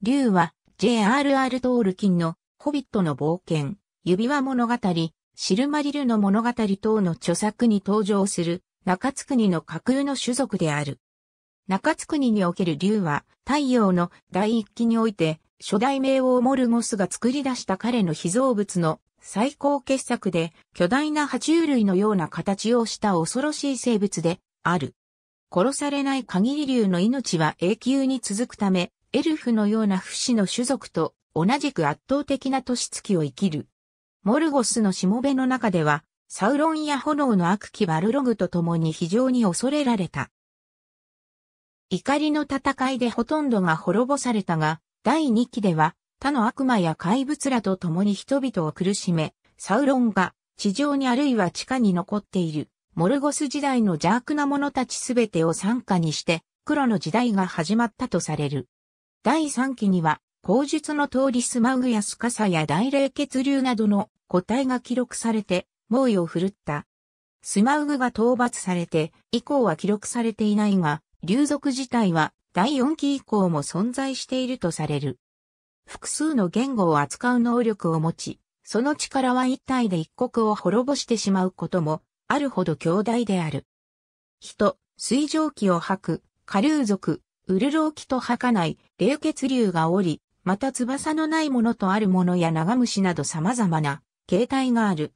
竜は J.R.R. トールキンのホビットの冒険、指輪物語、シルマリルの物語等の著作に登場する中津国の架空の種族である。中津国における竜は太陽の第一期において初代名王モルモスが作り出した彼の秘蔵物の最高傑作で巨大な爬虫類のような形をした恐ろしい生物である。殺されない限り竜の命は永久に続くため、エルフのような不死の種族と同じく圧倒的な年月を生きる。モルゴスのしもべの中では、サウロンや炎の悪鬼バルログと共に非常に恐れられた。怒りの戦いでほとんどが滅ぼされたが、第2期では他の悪魔や怪物らと共に人々を苦しめ、サウロンが地上にあるいは地下に残っている、モルゴス時代の邪悪な者たちすべてを参加にして、黒の時代が始まったとされる。第3期には、口述の通りスマウやスカサや大霊血流などの個体が記録されて、猛威を振るった。スマウグが討伐されて、以降は記録されていないが、流族自体は第4期以降も存在しているとされる。複数の言語を扱う能力を持ち、その力は一体で一国を滅ぼしてしまうことも、あるほど強大である。人、水蒸気を吐く、下流族、ウルロウキと儚い、冷血流がおり、また翼のないものとあるものや長虫など様々な形態がある。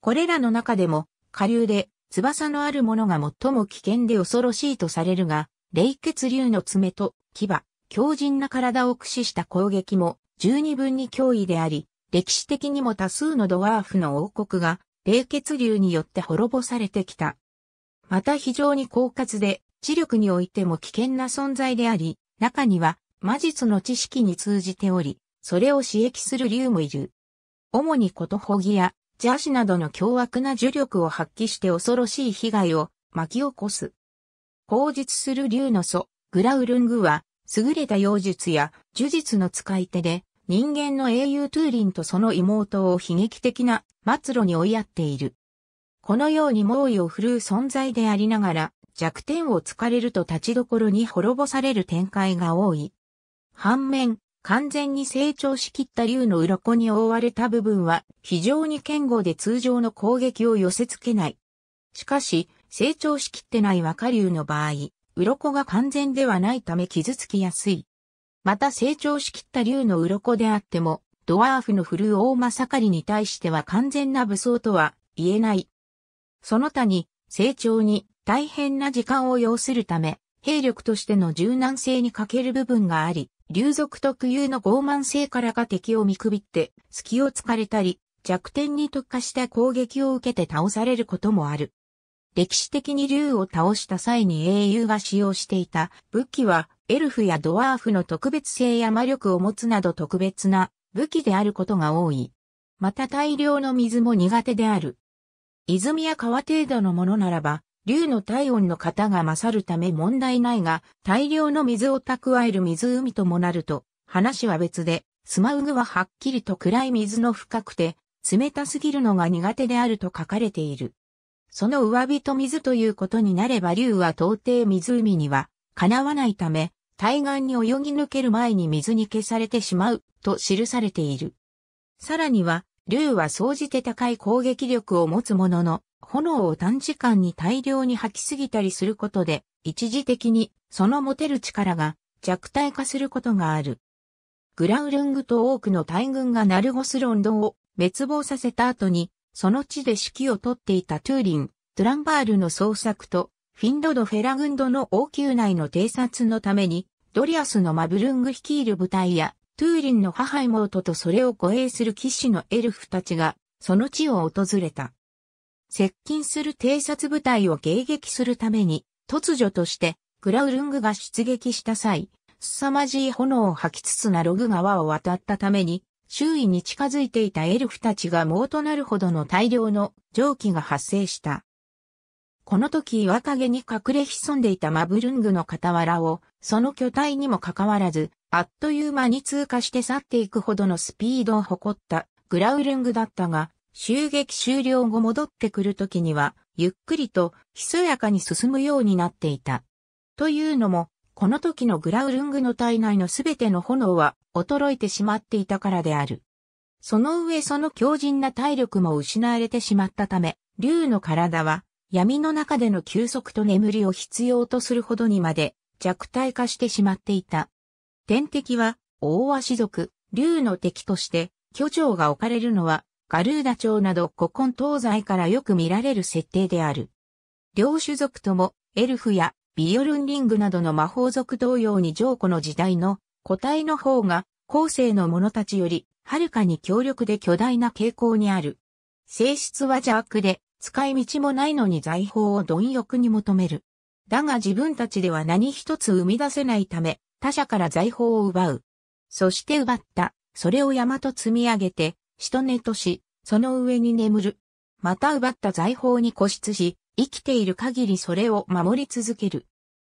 これらの中でも、下流で翼のあるものが最も危険で恐ろしいとされるが、冷血流の爪と牙、強靭な体を駆使した攻撃も十二分に脅威であり、歴史的にも多数のドワーフの王国が冷血流によって滅ぼされてきた。また非常に狡猾で知力においても危険な存在であり、中には魔術の知識に通じており、それを刺激する竜もいる。主にことほぎや、邪シなどの凶悪な呪力を発揮して恐ろしい被害を巻き起こす。口述する竜の祖、グラウルングは、優れた妖術や呪術の使い手で、人間の英雄トゥーリンとその妹を悲劇的な末路に追いやっている。このように猛威を振るう存在でありながら、弱点を突かれると立ちどころに滅ぼされる展開が多い。反面、完全に成長しきった竜の鱗に覆われた部分は非常に堅固で通常の攻撃を寄せ付けない。しかし、成長しきってない若竜の場合、鱗が完全ではないため傷つきやすい。また成長しきった竜の鱗であっても、ドワーフの振る大正狩りに対しては完全な武装とは言えない。その他に、成長に大変な時間を要するため、兵力としての柔軟性に欠ける部分があり、流族特有の傲慢性からが敵を見くびって、隙を突かれたり、弱点に特化した攻撃を受けて倒されることもある。歴史的に竜を倒した際に英雄が使用していた武器は、エルフやドワーフの特別性や魔力を持つなど特別な武器であることが多い。また大量の水も苦手である。泉や川程度のものならば、竜の体温の型が勝るため問題ないが、大量の水を蓄える湖ともなると、話は別で、スマウグははっきりと暗い水の深くて、冷たすぎるのが苦手であると書かれている。その上火と水ということになれば竜は到底湖には、かなわないため、対岸に泳ぎ抜ける前に水に消されてしまう、と記されている。さらには、竜は総じて高い攻撃力を持つものの、炎を短時間に大量に吐きすぎたりすることで、一時的にその持てる力が弱体化することがある。グラウルングと多くの大軍がナルゴスロンドを滅亡させた後に、その地で指揮をとっていたトゥーリン、トランバールの捜索と、フィンドド・フェラグンドの王宮内の偵察のために、ドリアスのマブルング率いる部隊や、トゥーリンの母妹とそれを護衛する騎士のエルフたちが、その地を訪れた。接近する偵察部隊を迎撃するために、突如としてグラウルングが出撃した際、凄まじい炎を吐きつつなログ川を渡ったために、周囲に近づいていたエルフたちが猛となるほどの大量の蒸気が発生した。この時岩陰に隠れ潜んでいたマブルングの傍らを、その巨体にもかかわらず、あっという間に通過して去っていくほどのスピードを誇ったグラウルングだったが、襲撃終了後戻ってくる時には、ゆっくりと、ひそやかに進むようになっていた。というのも、この時のグラウルングの体内のすべての炎は衰えてしまっていたからである。その上その強靭な体力も失われてしまったため、竜の体は闇の中での休息と眠りを必要とするほどにまで弱体化してしまっていた。天敵は大鷲族、竜の敵として、巨城が置かれるのはガルーダ町など古今東西からよく見られる設定である。両種族とも、エルフやビヨルンリングなどの魔法族同様に上古の時代の個体の方が後世の者たちよりはるかに強力で巨大な傾向にある。性質は邪悪で使い道もないのに財宝を貪欲に求める。だが自分たちでは何一つ生み出せないため他者から財宝を奪う。そして奪った、それを山と積み上げて人寝とし、その上に眠る。また奪った財宝に固執し、生きている限りそれを守り続ける。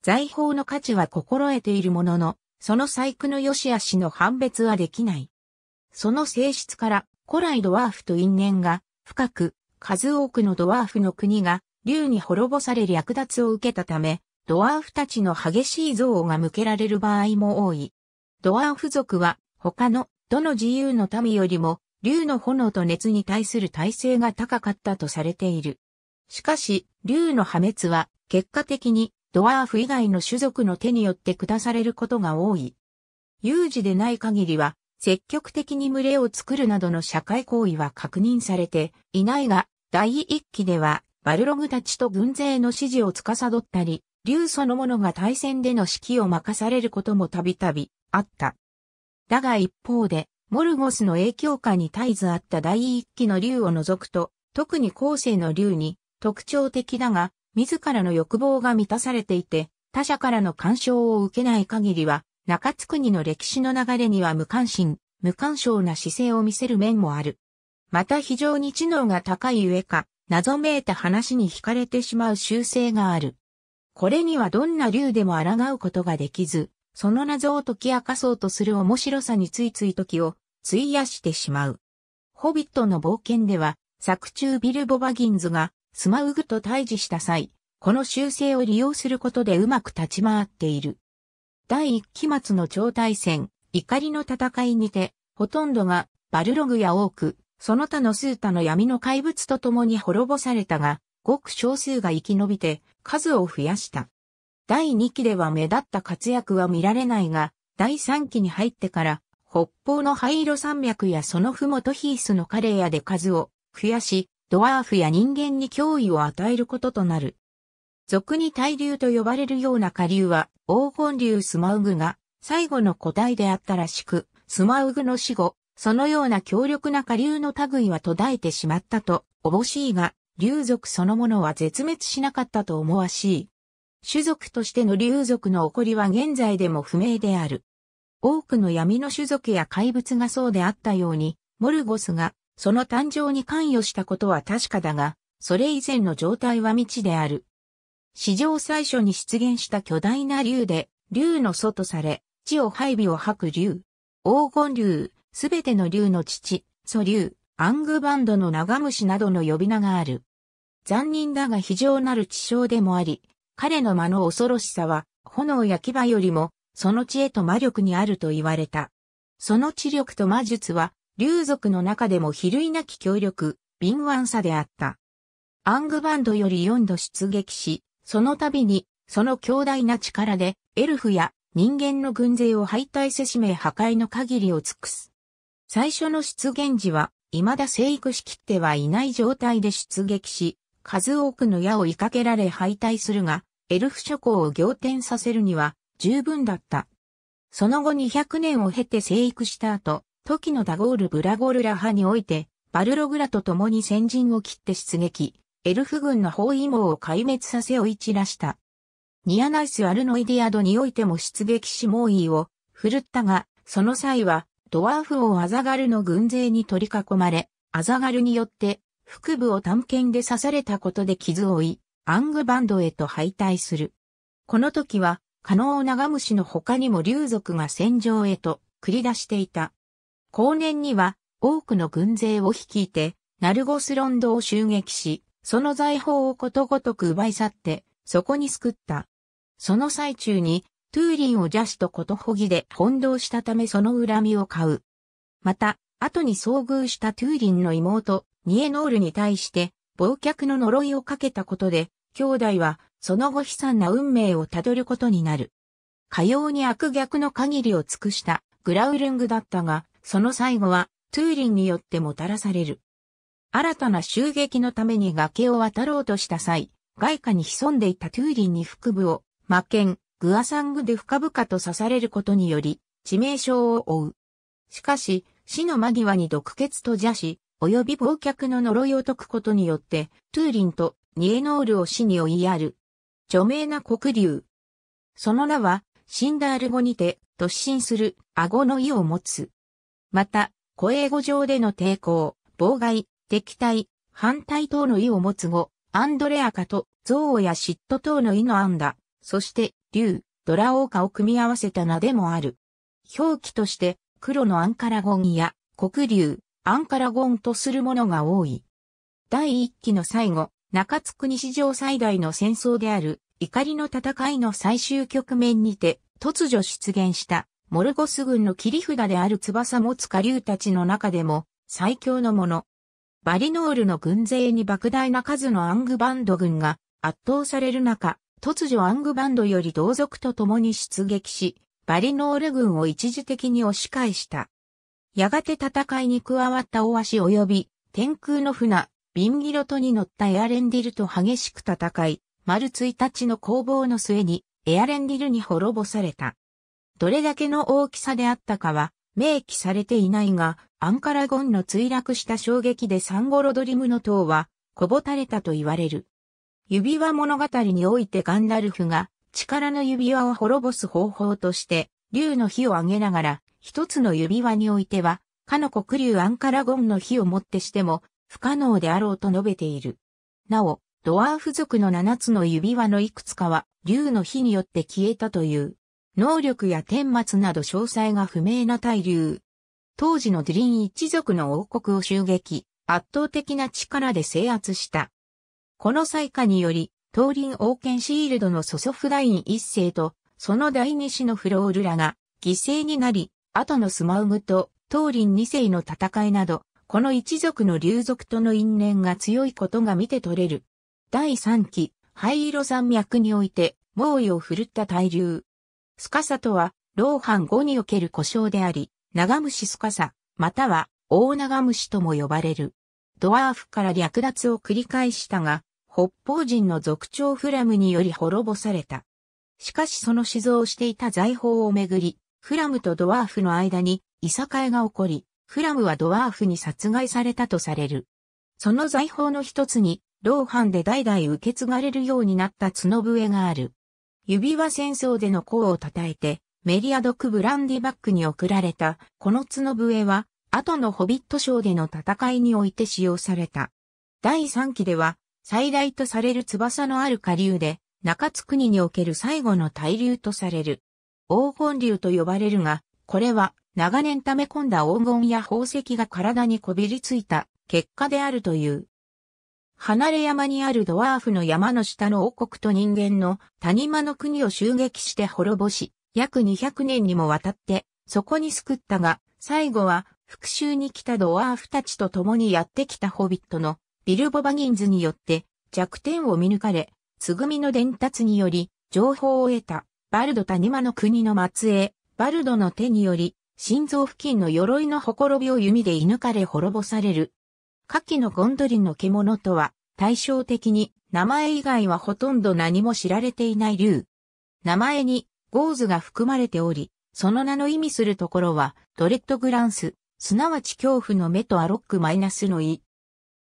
財宝の価値は心得ているものの、その細工の良し悪しの判別はできない。その性質から、古来ドワーフと因縁が深く、数多くのドワーフの国が、竜に滅ぼされ略奪を受けたため、ドワーフたちの激しい憎悪が向けられる場合も多い。ドワーフ族は、他の、どの自由の民よりも、竜の炎と熱に対する耐性が高かったとされている。しかし、竜の破滅は、結果的に、ドワーフ以外の種族の手によって下されることが多い。有事でない限りは、積極的に群れを作るなどの社会行為は確認されていないが、第一期では、バルログたちと軍勢の指示を司ったり、竜そのものが対戦での指揮を任されることもたびたびあった。だが一方で、モルゴスの影響下に絶えずあった第一期の竜を除くと、特に後世の竜に特徴的だが、自らの欲望が満たされていて、他者からの干渉を受けない限りは、中津国の歴史の流れには無関心、無干渉な姿勢を見せる面もある。また非常に知能が高い上か、謎めいた話に惹かれてしまう習性がある。これにはどんな竜でも抗うことができず、その謎を解き明かそうとする面白さについつい時を費やしてしまう。ホビットの冒険では、作中ビルボ・バギンズがスマウグと対峙した際、この習性を利用することでうまく立ち回っている。第一期末の超大戦、怒りの戦いにて、ほとんどがバルログや多く、その他の数多の闇の怪物と共に滅ぼされたが、ごく少数が生き延びて数を増やした。第2期では目立った活躍は見られないが、第3期に入ってから、北方の灰色山脈やそのふもとヒースのカレーやで数を増やし、ドワーフや人間に脅威を与えることとなる。俗に大流と呼ばれるような下流は、黄金流スマウグが最後の個体であったらしく、スマウグの死後、そのような強力な下流の類は途絶えてしまったと、おぼしいが、流族そのものは絶滅しなかったと思わしい。種族としての竜族の起こりは現在でも不明である。多くの闇の種族や怪物がそうであったように、モルゴスがその誕生に関与したことは確かだが、それ以前の状態は未知である。史上最初に出現した巨大な竜で、竜の祖とされ、地を配備を吐く竜。黄金竜、すべての竜の父、祖竜、アングバンドの長虫などの呼び名がある。残忍だが非常なる地象でもあり、彼の間の恐ろしさは、炎や牙よりも、その知恵と魔力にあると言われた。その知力と魔術は、竜族の中でも比類なき強力、敏腕さであった。アングバンドより4度出撃し、その度に、その強大な力で、エルフや人間の軍勢を敗退せしめ破壊の限りを尽くす。最初の出現時は、未だ生育しきってはいない状態で出撃し、数多くの矢を追いかけられ敗退するが、エルフ諸侯を仰天させるには十分だった。その後200年を経て生育した後、時のダゴール・ブラゴルラ派において、バルログラと共に先陣を切って出撃、エルフ軍の包囲網を壊滅させ追い散らした。ニアナイス・アルノイディアドにおいても出撃し猛威を振るったが、その際は、ドワーフ王アザガルの軍勢に取り囲まれ、アザガルによって腹部を短剣で刺されたことで傷を負い、アングバンドへと敗退する。この時は、ナガ長虫の他にも竜族が戦場へと繰り出していた。後年には多くの軍勢を率いて、ナルゴスロンドを襲撃し、その財宝をことごとく奪い去って、そこに救った。その最中に、トゥーリンを邪死とことほぎで翻弄したためその恨みを買う。また、後に遭遇したトゥーリンの妹、ニエノールに対して、忘却の呪いをかけたことで、兄弟は、その後悲惨な運命をたどることになる。かように悪逆の限りを尽くした、グラウルングだったが、その最後は、トゥーリンによってもたらされる。新たな襲撃のために崖を渡ろうとした際、外貨に潜んでいたトゥーリンに腹部を、魔剣、グアサングで深々と刺されることにより、致命傷を負う。しかし、死の間際に毒血と邪死、及び忘却の呪いを解くことによって、トゥーリンとニエノールを死に追いやる。著名な黒竜。その名は、シンダール語にて、突進する、顎の意を持つ。また、古英語上での抵抗、妨害、敵対、反対等の意を持つ語、アンドレアカと、憎悪や嫉妬等の意の案だ。そして、竜、ドラオーカを組み合わせた名でもある。表記として、黒のアンカラゴンや、黒竜、アンカラゴンとするものが多い。第一期の最後、中津国史上最大の戦争である、怒りの戦いの最終局面にて、突如出現した、モルゴス軍の切り札である翼持つ下流たちの中でも、最強のもの。バリノールの軍勢に莫大な数のアングバンド軍が圧倒される中、突如アングバンドより同族と共に出撃し、バリノール軍を一時的に押し返した。やがて戦いに加わったオ足シ及び、天空の船、ビンギロトに乗ったエアレンディルと激しく戦い、丸1日の攻防の末に、エアレンディルに滅ぼされた。どれだけの大きさであったかは、明記されていないが、アンカラゴンの墜落した衝撃でサンゴロドリムの塔は、こぼたれたと言われる。指輪物語においてガンダルフが、力の指輪を滅ぼす方法として、竜の火を上げながら、一つの指輪においては、かの国流アンカラゴンの火をもってしても、不可能であろうと述べている。なお、ドワーフ族の七つの指輪のいくつかは、竜の火によって消えたという。能力や天末など詳細が不明な大竜。当時のデリン一族の王国を襲撃、圧倒的な力で制圧した。この災禍により、東林王権シールドの祖祖父イン一世と、その第二子のフロールらが犠牲になり、後のスマウグとリ林二世の戦いなど、この一族の流族との因縁が強いことが見て取れる。第三期、灰色山脈において、猛威を振るった大流。スカサとは、老藩後における故障であり、長虫スカサ、または、大長虫とも呼ばれる。ドワーフから略奪を繰り返したが、北方人の族長フラムにより滅ぼされた。しかしその死蔵していた財宝をめぐり、フラムとドワーフの間にいさかいが起こり、フラムはドワーフに殺害されたとされる。その財宝の一つに、ハンで代々受け継がれるようになった角笛がある。指輪戦争での功を称えて、メリアドク・ブランディバックに贈られた、この角笛は、後のホビット賞での戦いにおいて使用された。第3期では、最大とされる翼のある下流で、中津国における最後の対流とされる。黄金流と呼ばれるが、これは長年溜め込んだ黄金や宝石が体にこびりついた結果であるという。離れ山にあるドワーフの山の下の王国と人間の谷間の国を襲撃して滅ぼし、約200年にもわたって、そこに救ったが、最後は復讐に来たドワーフたちと共にやってきたホビットのビルボバギンズによって弱点を見抜かれ、つぐみの伝達により情報を得た。バルド谷間の国の末裔、バルドの手により、心臓付近の鎧のほころびを弓で射抜かれ滅ぼされる。下記のゴンドリンの獣とは、対照的に、名前以外はほとんど何も知られていない竜。名前に、ゴーズが含まれており、その名の意味するところは、ドレッドグランス、すなわち恐怖の目とアロックマイナスの意。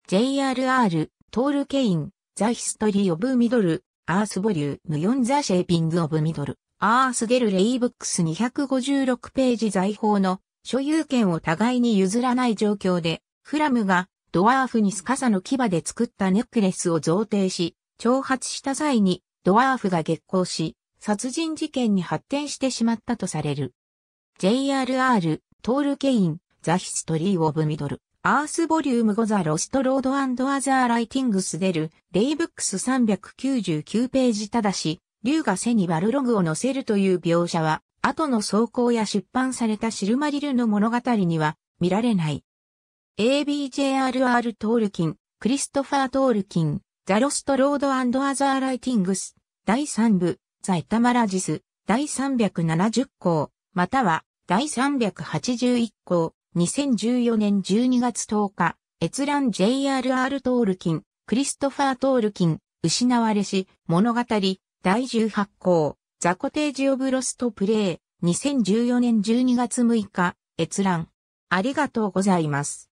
JRR、トールケイン、ザ・ヒストリー・オブ・ミドル、アースボリューム4ザシェーピングオブミドル、アースゲルレイブックス256ページ財宝の所有権を互いに譲らない状況で、フラムがドワーフにスカサの牙で作ったネックレスを贈呈し、挑発した際にドワーフが激光し、殺人事件に発展してしまったとされる。JRR、トールケイン、ザヒストリー・オブ・ミドル、アースボリューム5ザロストロードアザーライティングス出る、レイブックス399ページただし、竜が背にバルログを載せるという描写は、後の走行や出版されたシルマリルの物語には見られない。ABJRR トールキン、クリストファー・トールキン、ザ・ロスト・ロード・アザー・ライティングス、第3部、ザ・エタマラジス、第370項、または、第381項、2014年12月10日、閲覧 J.R.R. トールキン、クリストファー・トールキン、失われし、物語、第18項、ザコテージ・オブ・ロスト・プレイ、2014年12月6日、閲覧。ありがとうございます。